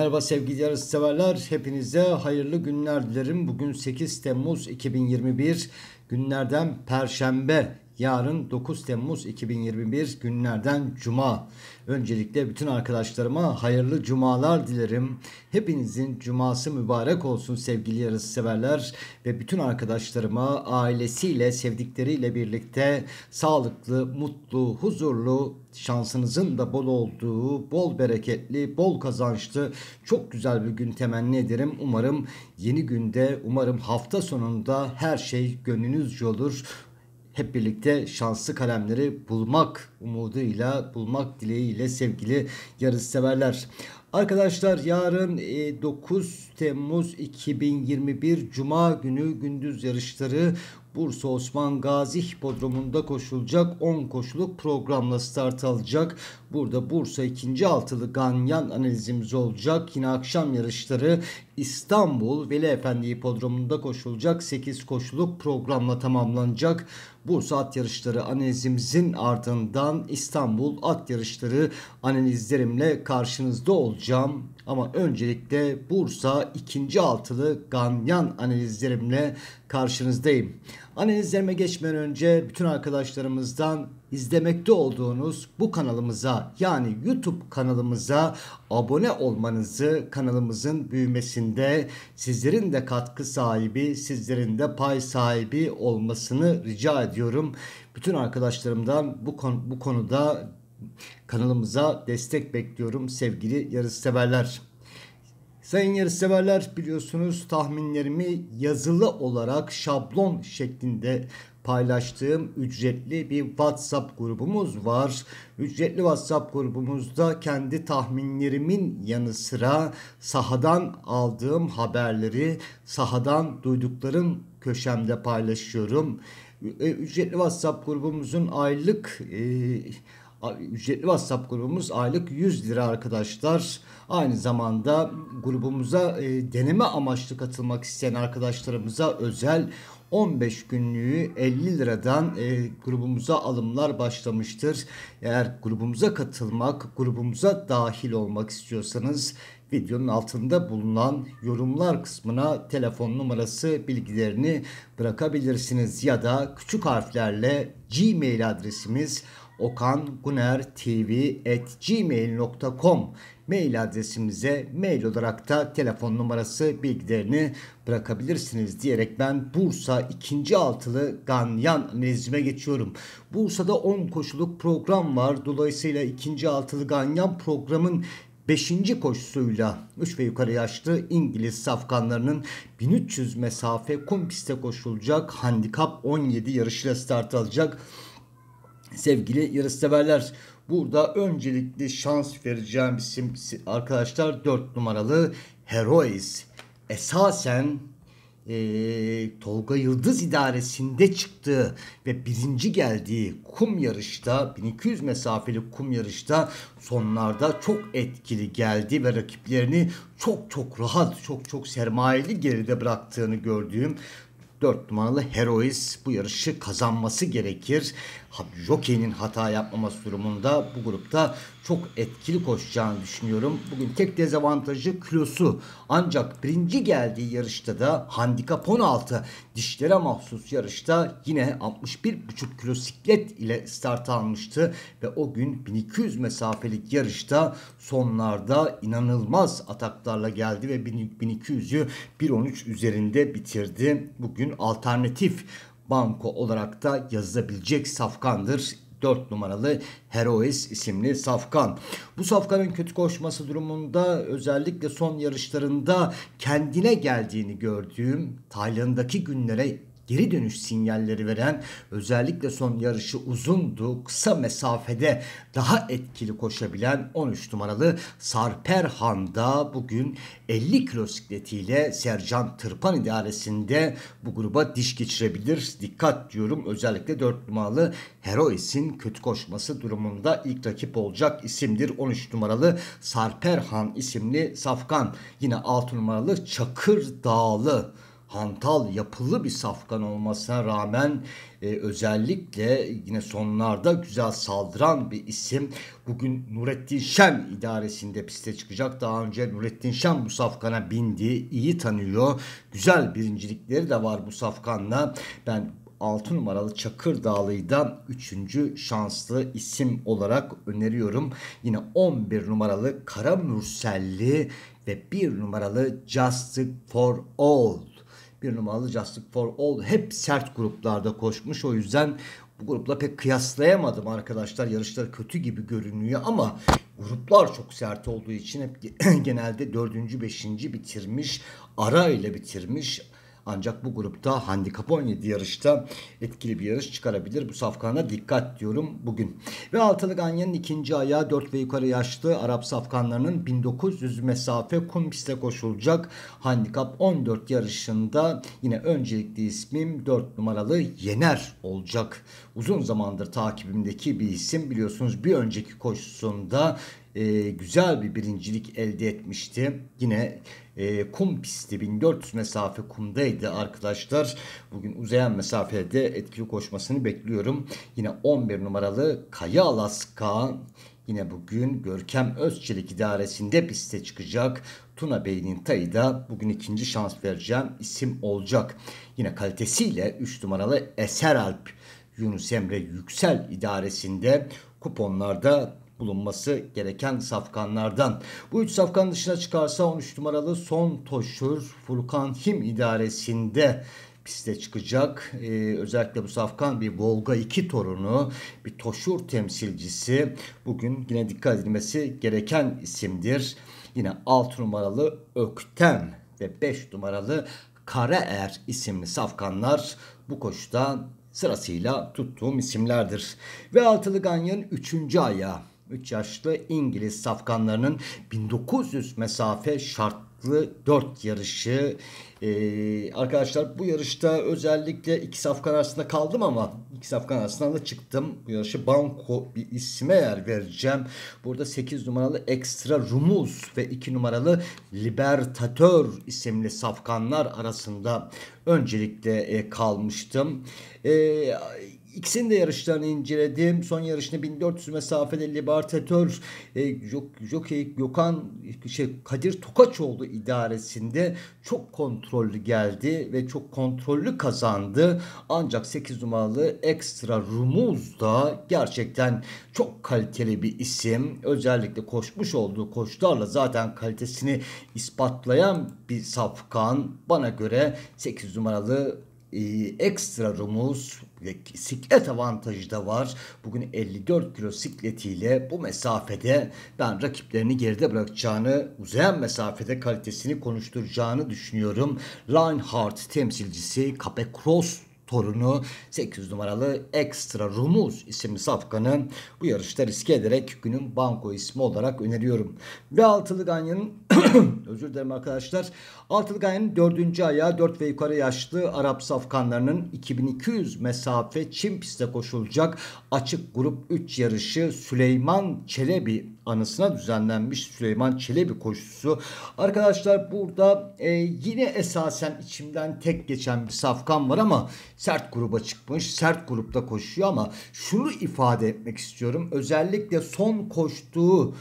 Merhaba sevgili yarışseverler. Hepinize hayırlı günler dilerim. Bugün 8 Temmuz 2021 günlerden Perşembe Yarın 9 Temmuz 2021 günlerden Cuma. Öncelikle bütün arkadaşlarıma hayırlı cumalar dilerim. Hepinizin cuması mübarek olsun sevgili yarısı severler ve bütün arkadaşlarıma ailesiyle, sevdikleriyle birlikte sağlıklı, mutlu, huzurlu, şansınızın da bol olduğu, bol bereketli, bol kazançlı, çok güzel bir gün temenni ederim. Umarım yeni günde, umarım hafta sonunda her şey gönlünüzce olur hep birlikte şanslı kalemleri bulmak umuduyla, bulmak dileğiyle sevgili yarış severler. Arkadaşlar yarın 9 e, Temmuz 2021 Cuma günü gündüz yarışları Bursa Osman Gazi Hipodromu'nda koşulacak 10 koşuluk programla start alacak. Burada Bursa 2. altılı Ganyan analizimiz olacak. Yine akşam yarışları İstanbul Veli Efendi Hipodromu'nda koşulacak 8 koşuluk programla tamamlanacak. Bursa at yarışları analizimizin ardından İstanbul at yarışları analizlerimle karşınızda olacak olacağım. Ama öncelikle Bursa ikinci altılı Ganyan analizlerimle karşınızdayım. Analizlerime geçmeden önce bütün arkadaşlarımızdan izlemekte olduğunuz bu kanalımıza yani YouTube kanalımıza abone olmanızı kanalımızın büyümesinde sizlerin de katkı sahibi, sizlerin de pay sahibi olmasını rica ediyorum. Bütün arkadaşlarımdan bu, konu, bu konuda Kanalımıza destek bekliyorum sevgili yarışseverler. Sayın yarışseverler biliyorsunuz tahminlerimi yazılı olarak şablon şeklinde paylaştığım ücretli bir WhatsApp grubumuz var. Ücretli WhatsApp grubumuzda kendi tahminlerimin yanı sıra sahadan aldığım haberleri, sahadan duyduklarım köşemde paylaşıyorum. Ee, ücretli WhatsApp grubumuzun aylık e, ücretli WhatsApp grubumuz aylık 100 lira arkadaşlar. Aynı zamanda grubumuza e, deneme amaçlı katılmak isteyen arkadaşlarımıza özel 15 günlüğü 50 liradan e, grubumuza alımlar başlamıştır. Eğer grubumuza katılmak, grubumuza dahil olmak istiyorsanız videonun altında bulunan yorumlar kısmına telefon numarası bilgilerini bırakabilirsiniz ya da küçük harflerle Gmail adresimiz okanguner.tv@gmail.com mail adresimize mail olarak da telefon numarası bilgilerini bırakabilirsiniz diyerek ben Bursa 2. altılı ganyan analizime geçiyorum. Bursa'da 10 koşuluk program var. Dolayısıyla 2. altılı ganyan programın 5. koşusuyla 3 ve yukarı yaşlı İngiliz safkanlarının 1300 mesafe kum piste koşulacak handikap 17 yarışıyla start alacak sevgili yarışseverler. Burada öncelikli şans vereceğim isim arkadaşlar 4 numaralı Heroes. Esasen e, Tolga Yıldız idaresinde çıktığı ve birinci geldiği kum yarışta 1200 mesafeli kum yarışta sonlarda çok etkili geldi ve rakiplerini çok çok rahat çok çok sermayeli geride bıraktığını gördüğüm 4 numaralı Herois bu yarışı kazanması gerekir. Jockey'nin hata yapmaması durumunda bu grupta çok etkili koşacağını düşünüyorum. Bugün tek dezavantajı kilosu. Ancak birinci geldiği yarışta da handikap 16 dişlere mahsus yarışta yine 61,5 kilo siklet ile start almıştı ve o gün 1200 mesafelik yarışta sonlarda inanılmaz ataklarla geldi ve 1200'ü 1.13 üzerinde bitirdi. Bugün alternatif banko olarak da yazılabilecek safkandır 4 numaralı Heroes isimli safkan. Bu safkanın kötü koşması durumunda özellikle son yarışlarında kendine geldiğini gördüğüm Tayland'daki günlere geri dönüş sinyalleri veren özellikle son yarışı uzundu kısa mesafede daha etkili koşabilen 13 numaralı Sarper Handa bugün 50 kilosikletiyle Sercan Tırpan idaresinde bu gruba diş geçirebilir. Dikkat diyorum özellikle 4 numaralı Herois'in kötü koşması durumunda ilk rakip olacak isimdir. 13 numaralı Sarper Han isimli Safkan yine 6 numaralı Çakır Dağlı hantal yapılı bir safkan olmasına rağmen e, özellikle yine sonlarda güzel saldıran bir isim. Bugün Nurettin Şen idaresinde piste çıkacak. Daha önce Nurettin Şen bu safkana bindi. iyi tanıyor. Güzel birincilikleri de var bu safkanla. Ben 6 numaralı Çakır Dağlı'yı da 3. şanslı isim olarak öneriyorum. Yine 11 numaralı Kara Mürselli ve 1 numaralı Just for All bir numaralı Justice for All hep sert gruplarda koşmuş. O yüzden bu grupla pek kıyaslayamadım arkadaşlar. Yarışlar kötü gibi görünüyor ama gruplar çok sert olduğu için hep genelde dördüncü, beşinci bitirmiş, ara ile bitirmiş ancak bu grupta handikap 17 yarışta etkili bir yarış çıkarabilir. Bu safkana dikkat diyorum bugün. Ve altılı Ganyan'ın ikinci ayağı 4 ve yukarı yaşlı Arap safkanlarının 1900 mesafe kum piste koşulacak handikap 14 yarışında yine öncelikli ismim 4 numaralı Yener olacak. Uzun zamandır takibimdeki bir isim biliyorsunuz bir önceki koşusunda e, güzel bir birincilik elde etmişti. Yine e, kum pisti 1400 mesafe kumdaydı arkadaşlar. Bugün uzayan mesafede etkili koşmasını bekliyorum. Yine 11 numaralı Kaya Alaska yine bugün Görkem Özçelik idaresinde piste çıkacak. Tuna Bey'in tayı da bugün ikinci şans vereceğim isim olacak. Yine kalitesiyle 3 numaralı Eser Alp Yunus Emre Yüksel idaresinde kuponlarda bulunması gereken safkanlardan. Bu 3 safkan dışına çıkarsa 13 numaralı son toşur Furkan Him idaresinde piste çıkacak. Ee, özellikle bu Safkan bir Volga 2 torunu, bir Toşur temsilcisi. Bugün yine dikkat edilmesi gereken isimdir. Yine 6 numaralı Öktem ve 5 numaralı Karaer isimli Safkanlar bu koşuda sırasıyla tuttuğum isimlerdir. Ve altılı ganyan 3. ayağı 3 yaşlı İngiliz safkanlarının 1900 mesafe şartlı 4 yarışı. Ee, arkadaşlar bu yarışta özellikle iki safkan arasında kaldım ama iki safkan arasından da çıktım. Bu yarışı banco bir isme yer vereceğim. Burada 8 numaralı Extra Rumuz ve 2 numaralı Libertatör isimli safkanlar arasında öncelikle e, kalmıştım. Eee İkisinin de yarışlarını inceledim. Son yarışını 1400 mesafede Libertatör e, yok Gökhan şey, Kadir Tokaçoğlu idaresinde çok kontrollü geldi ve çok kontrollü kazandı. Ancak 8 numaralı Ekstra Rumuz da gerçekten çok kaliteli bir isim. Özellikle koşmuş olduğu koşularla zaten kalitesini ispatlayan bir safkan. Bana göre 8 numaralı ee, ekstra Rumuz ve siklet avantajı da var. Bugün 54 kilo sikletiyle bu mesafede ben rakiplerini geride bırakacağını, uzayan mesafede kalitesini konuşturacağını düşünüyorum. Reinhardt temsilcisi Kape Cross torunu 8 numaralı Extra Rumuz isimli safkanı bu yarışta riske ederek günün banko ismi olarak öneriyorum. Ve Altılı Ganyan'ın özür dilerim arkadaşlar. Altılı Ganyan'ın dördüncü ayağı 4 ve yukarı yaşlı Arap safkanlarının 2200 mesafe Çin pistte koşulacak açık grup 3 yarışı Süleyman Çelebi anısına düzenlenmiş Süleyman Çelebi koşusu. Arkadaşlar burada e, yine esasen içimden tek geçen bir safkan var ama sert gruba çıkmış. Sert grupta koşuyor ama şunu ifade etmek istiyorum. Özellikle son koştuğu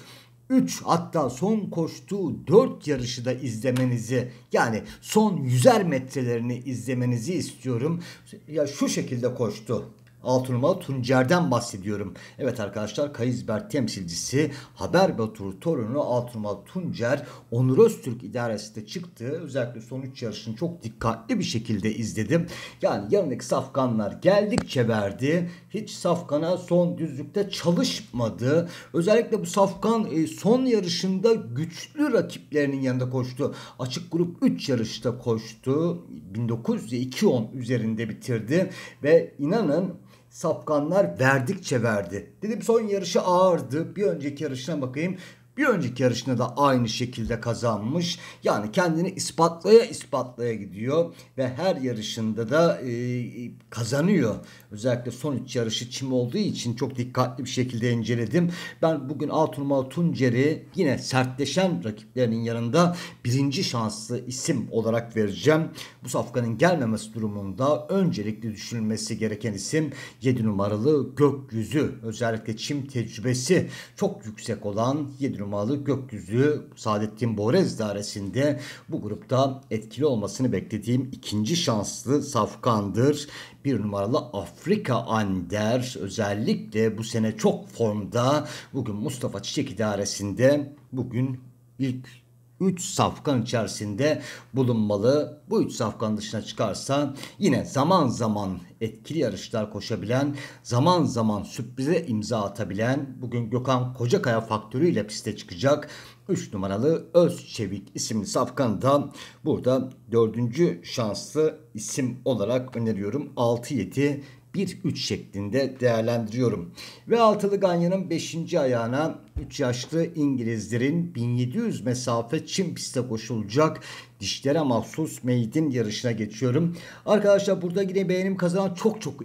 3 hatta son koştuğu 4 yarışı da izlemenizi yani son yüzer metrelerini izlemenizi istiyorum. Ya şu şekilde koştu altı numaralı Tuncer'den bahsediyorum. Evet arkadaşlar Kayızber temsilcisi haber Batur torunu altı numaralı Tuncer Onur Öztürk idaresinde çıktı. Özellikle son 3 yarışını çok dikkatli bir şekilde izledim. Yani yanındaki safkanlar geldikçe verdi. Hiç safkana son düzlükte çalışmadı. Özellikle bu safkan e, son yarışında güçlü rakiplerinin yanında koştu. Açık grup 3 yarışta koştu. 1900 210 üzerinde bitirdi ve inanın sapkanlar verdikçe verdi. Dedim son yarışı ağırdı. Bir önceki yarışına bakayım. Bir önceki yarışını da aynı şekilde kazanmış. Yani kendini ispatlaya ispatlaya gidiyor ve her yarışında da e, kazanıyor. Özellikle son üç yarışı çim olduğu için çok dikkatli bir şekilde inceledim. Ben bugün numaralı Tuncer'i yine sertleşen rakiplerinin yanında birinci şanslı isim olarak vereceğim. Bu safkanın gelmemesi durumunda öncelikli düşünülmesi gereken isim 7 numaralı gökyüzü. Özellikle çim tecrübesi çok yüksek olan 7 Cumalı Gökyüzü Saadettin Borez Dairesi'nde bu grupta etkili olmasını beklediğim ikinci şanslı safkandır. Bir numaralı Afrika Ander özellikle bu sene çok formda. Bugün Mustafa Çiçek idaresinde bugün ilk 3 safkan içerisinde bulunmalı. Bu 3 safkan dışına çıkarsa yine zaman zaman etkili yarışlar koşabilen, zaman zaman sürprize imza atabilen, bugün Gökhan Kocakaya faktörüyle piste çıkacak 3 numaralı Öz Çevik isimli safkan da burada 4. şanslı isim olarak öneriyorum. 6-7 1-3 şeklinde değerlendiriyorum. Ve altılı Ganya'nın 5. ayağına 3 yaşlı İngilizlerin 1700 mesafe Çin pistte koşulacak dişlere mahsus meydin yarışına geçiyorum. Arkadaşlar burada yine beğenim kazanan çok çok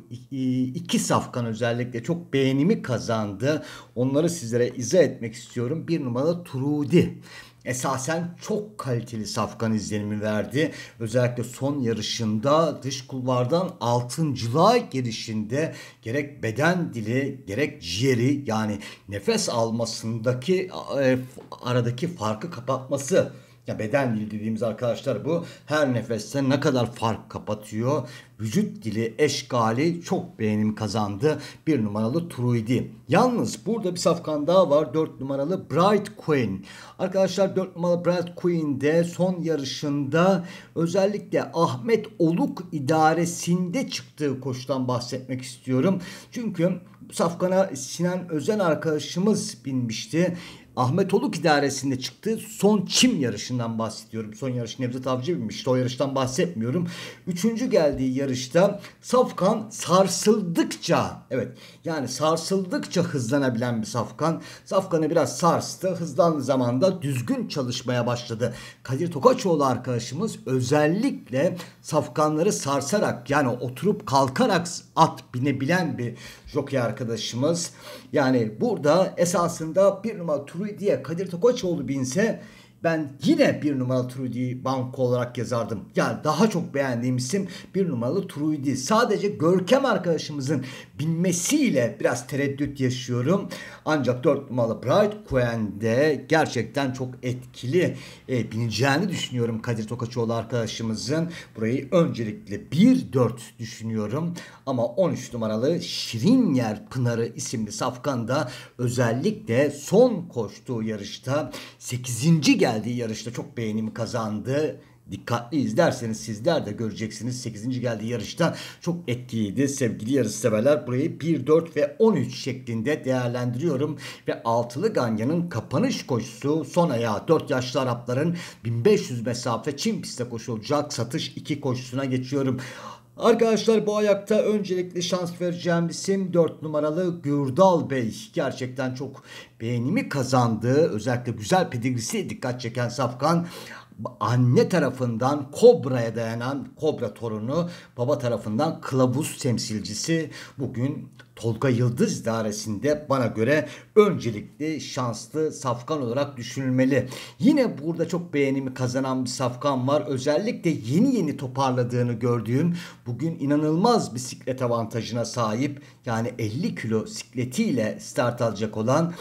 iki safkan özellikle çok beğenimi kazandı. Onları sizlere izah etmek istiyorum. Bir numara Trudi esasen çok kaliteli safkan izlenimi verdi. Özellikle son yarışında dış kulvardan altıncılığa girişinde gerek beden dili gerek ciğeri yani nefes almasındaki e, aradaki farkı kapatması ya beden dili dediğimiz arkadaşlar bu. Her nefeste ne kadar fark kapatıyor. Vücut dili eşgali çok beğenim kazandı. Bir numaralı Truidi. Yalnız burada bir safkan daha var. Dört numaralı Bright Queen. Arkadaşlar dört numaralı Bright Queen'de son yarışında özellikle Ahmet Oluk idaresinde çıktığı koşudan bahsetmek istiyorum. Çünkü safkana Sinan Özen arkadaşımız binmişti. Ahmet Oluk idaresinde çıktığı son çim yarışından bahsediyorum. Son yarış Nevzat Avcı binmişti. O yarıştan bahsetmiyorum. Üçüncü geldiği yarışta Safkan sarsıldıkça evet yani sarsıldıkça hızlanabilen bir Safkan. Safkan'ı biraz sarstı. Hızlandığı zamanda düzgün çalışmaya başladı. Kadir Tokaçoğlu arkadaşımız özellikle Safkanları sarsarak yani oturup kalkarak at binebilen bir jockey arkadaşımız. Yani burada esasında bir numara Turidiye Kadir Tokoçoğlu binse ben yine bir numaralı trudy banko olarak yazardım. Yani daha çok beğendiğim isim bir numaralı Trudy. Sadece Görkem arkadaşımızın bilmesiyle biraz tereddüt yaşıyorum. Ancak 4 numaralı Bright Quen'de gerçekten çok etkili e, bineceğini düşünüyorum Kadir Tokaçoğlu arkadaşımızın. Burayı öncelikle 1-4 düşünüyorum. Ama 13 numaralı Şirin Yer Pınarı isimli safkan da özellikle son koştuğu yarışta 8. gel geldiği yarışta çok beğenimi kazandı. Dikkatli izlerseniz sizler de göreceksiniz. 8. geldiği yarışta çok etkiliydi. Sevgili yarışseverler burayı 1, 4 ve 13 şeklinde değerlendiriyorum. Ve altılı Ganya'nın kapanış koşusu son ayağı 4 yaşlı Arapların 1500 mesafe Çin pistte koşulacak satış 2 koşusuna geçiyorum. Arkadaşlar bu ayakta öncelikle şans vereceğim isim 4 numaralı Gürdal Bey. Gerçekten çok beğenimi kazandığı özellikle güzel pedigrisiyle dikkat çeken Safkan anne tarafından kobraya dayanan kobra torunu, baba tarafından kılavuz temsilcisi bugün Tolga Yıldız idaresinde bana göre öncelikli şanslı safkan olarak düşünülmeli. Yine burada çok beğenimi kazanan bir safkan var. Özellikle yeni yeni toparladığını gördüğüm bugün inanılmaz bisiklet avantajına sahip yani 50 kilo sikletiyle start alacak olan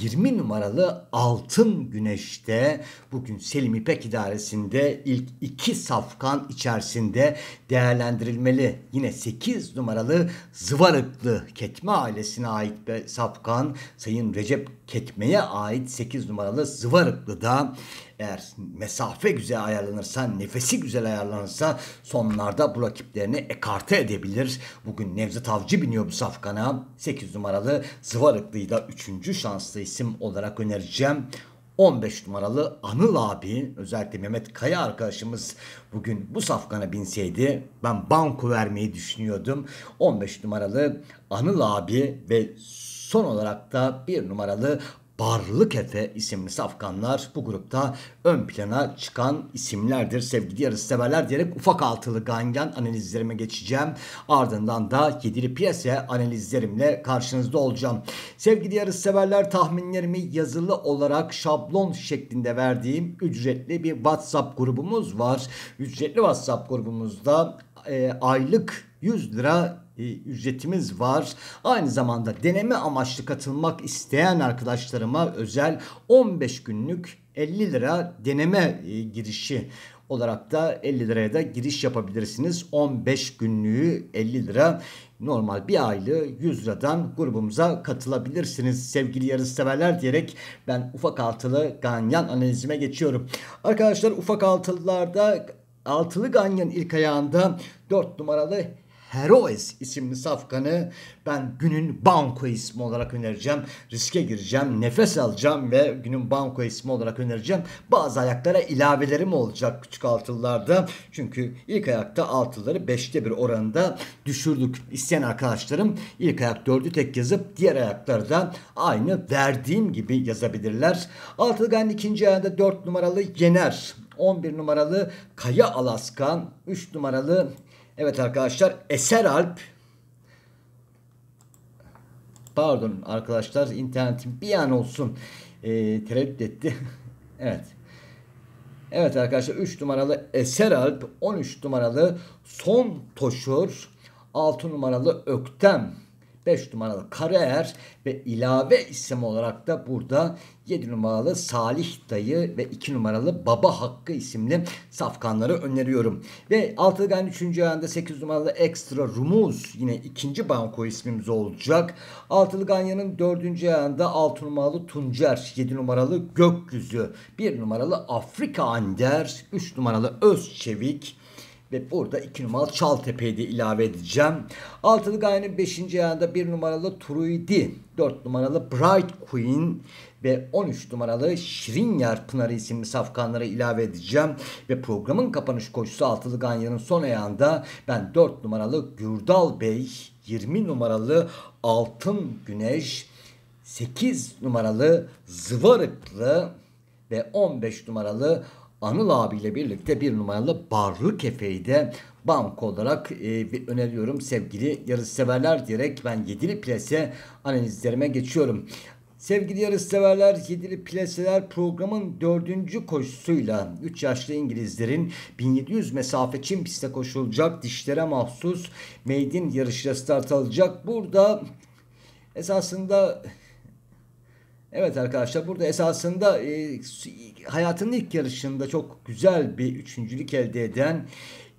20 numaralı Altın Güneş'te bugün Selim İpek idaresinde ilk iki safkan içerisinde değerlendirilmeli. Yine 8 numaralı Zıvarıklı Ketme ailesine ait bir safkan Sayın Recep Ketme'ye ait 8 numaralı Zıvarıklı'da eğer mesafe güzel ayarlanırsa, nefesi güzel ayarlanırsa sonlarda bu rakiplerini ekarte edebilir. Bugün Nevzat Avcı biniyor bu safkana. 8 numaralı Zıvarıklı'yı da 3. şanslı isim olarak önereceğim. 15 numaralı Anıl abi özellikle Mehmet Kaya arkadaşımız bugün bu safkana binseydi ben banko vermeyi düşünüyordum. 15 numaralı Anıl abi ve son olarak da bir numaralı Barlık Efe isimlisi Afganlar bu grupta ön plana çıkan isimlerdir sevgili yarışseverler diyerek ufak altılı gangan analizlerime geçeceğim. Ardından da yedili piyasa analizlerimle karşınızda olacağım. Sevgili yarışseverler tahminlerimi yazılı olarak şablon şeklinde verdiğim ücretli bir WhatsApp grubumuz var. Ücretli WhatsApp grubumuzda e, aylık 100 lira e, ücretimiz var. Aynı zamanda deneme amaçlı katılmak isteyen arkadaşlarıma özel 15 günlük 50 lira deneme e, girişi olarak da 50 liraya da giriş yapabilirsiniz. 15 günlüğü 50 lira normal bir aylığı 100 liradan grubumuza katılabilirsiniz sevgili yarışseverler diyerek ben ufak altılı ganyan analizime geçiyorum. Arkadaşlar ufak altılılarda altılı ganyan ilk ayağında 4 numaralı Heroes isimli safkanı ben günün banko ismi olarak önereceğim. Riske gireceğim, nefes alacağım ve günün banko ismi olarak önereceğim. Bazı ayaklara ilavelerim olacak küçük altılılarda. Çünkü ilk ayakta altıları 5'te bir oranında düşürdük. İsteyen arkadaşlarım ilk ayak 4'ü tek yazıp diğer ayaklarda aynı verdiğim gibi yazabilirler. Altılgan ikinci ayağında 4 numaralı Yener 11 numaralı Kaya Alaskan, 3 numaralı Evet arkadaşlar Eser Alp Pardon arkadaşlar internetim bir an olsun e, tereddüt etti. evet. Evet arkadaşlar 3 numaralı Eser Alp 13 numaralı Son Toşur 6 numaralı Öktem 5 numaralı Karaer ve ilave isim olarak da burada 7 numaralı Salih Dayı ve 2 numaralı Baba Hakkı isimli safkanları öneriyorum. Ve Altılgan 3. ayağında 8 numaralı Ekstra Rumuz yine ikinci banko ismimiz olacak. Altılı Ganyan'ın 4. ayağında 6 numaralı Tuncer, 7 numaralı Gökyüzü, 1 numaralı Afrika Ander, 3 numaralı Özçevik, ve burada 2 numaralı Çaltepe'yi de ilave edeceğim. Altılı Gaye'nin 5. ayağında 1 numaralı Truidi, 4 numaralı Bright Queen ve 13 numaralı Şirinyar Pınarı isimli safkanlara ilave edeceğim. Ve programın kapanış koşusu Altılı Ganyan'ın son ayağında ben 4 numaralı Gürdal Bey, 20 numaralı Altın Güneş, 8 numaralı Zıvarıklı ve 15 numaralı Anıl abiyle birlikte bir numaralı Barlı Kefe'yi de bank olarak e, öneriyorum sevgili yarışseverler diyerek ben yedili plase analizlerime geçiyorum. Sevgili yarışseverler, Yedili Plaseler programın dördüncü koşusuyla 3 yaşlı İngilizlerin 1700 mesafe Çin piste koşulacak dişlere mahsus meydin yarışıyla start alacak. Burada esasında Evet arkadaşlar burada esasında e, hayatının ilk yarışında çok güzel bir üçüncülük elde eden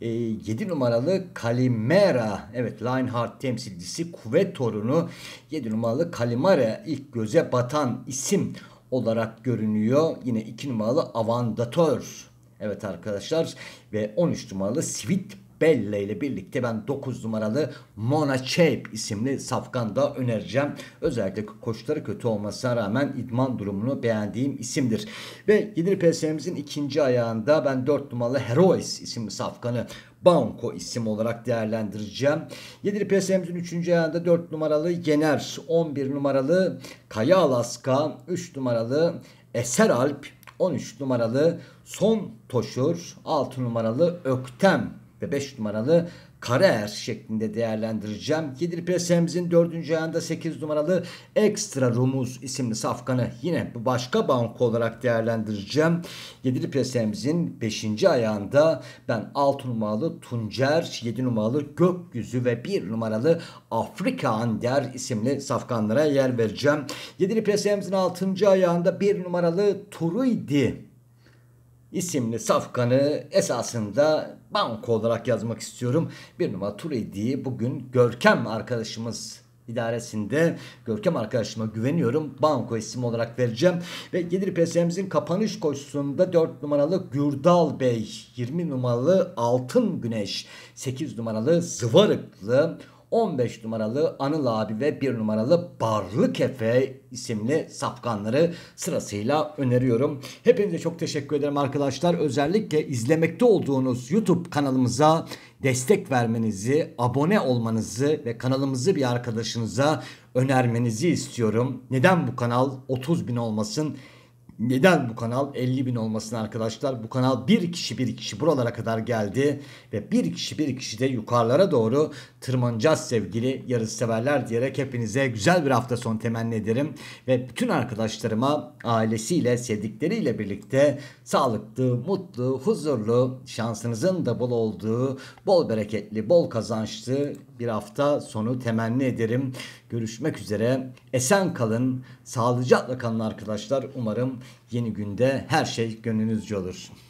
e, 7 numaralı Kalimera evet Linehart temsilcisi kuvvet torunu 7 numaralı Kalimera ilk göze batan isim olarak görünüyor. Yine 2 numaralı Avandator Evet arkadaşlar ve 13 numaralı Sweet Belle ile birlikte ben 9 numaralı Mona Chape isimli safkan da önereceğim. Özellikle koçları kötü olmasına rağmen idman durumunu beğendiğim isimdir. Ve Yedir PSM'imizin ikinci ayağında ben 4 numaralı Herois isimli safkanı Banko isim olarak değerlendireceğim. Yedir PSM'imizin 3. ayağında 4 numaralı Yener, 11 numaralı Kaya Alaska, 3 numaralı Eser Alp, 13 numaralı Son Toşur, 6 numaralı Öktem ve 5 numaralı Karer er şeklinde değerlendireceğim. Gidil Presem'in 4. ayağında 8 numaralı Ekstra Rumuz isimli safkanı yine bu başka banko olarak değerlendireceğim. Gidil Presem'in 5. ayağında ben 6 numaralı Tuncer, 7 numaralı Gökyüzü ve 1 numaralı Afrika Ander isimli safkanlara yer vereceğim. Yedili Presem'in 6. ayağında 1 numaralı Turuidi isimli safkanı esasında banko olarak yazmak istiyorum. Bir numara Turedi'yi bugün Görkem arkadaşımız idaresinde Görkem arkadaşıma güveniyorum. Banko isim olarak vereceğim. Ve Gelir PSM'imizin kapanış koşusunda 4 numaralı Gürdal Bey, 20 numaralı Altın Güneş, 8 numaralı Zıvarıklı, 15 numaralı Anıl abi ve 1 numaralı Barlı Efe isimli safkanları sırasıyla öneriyorum. Hepinize çok teşekkür ederim arkadaşlar. Özellikle izlemekte olduğunuz YouTube kanalımıza destek vermenizi, abone olmanızı ve kanalımızı bir arkadaşınıza önermenizi istiyorum. Neden bu kanal 30 bin olmasın? neden bu kanal 50 bin olmasın arkadaşlar? Bu kanal bir kişi bir kişi buralara kadar geldi ve bir kişi bir kişi de yukarılara doğru tırmanacağız sevgili yarış severler diyerek hepinize güzel bir hafta sonu temenni ederim. Ve bütün arkadaşlarıma ailesiyle sevdikleriyle birlikte sağlıklı, mutlu, huzurlu, şansınızın da bol olduğu, bol bereketli, bol kazançlı bir hafta sonu temenni ederim görüşmek üzere. Esen kalın, sağlıcakla kalın arkadaşlar. Umarım yeni günde her şey gönlünüzce olur.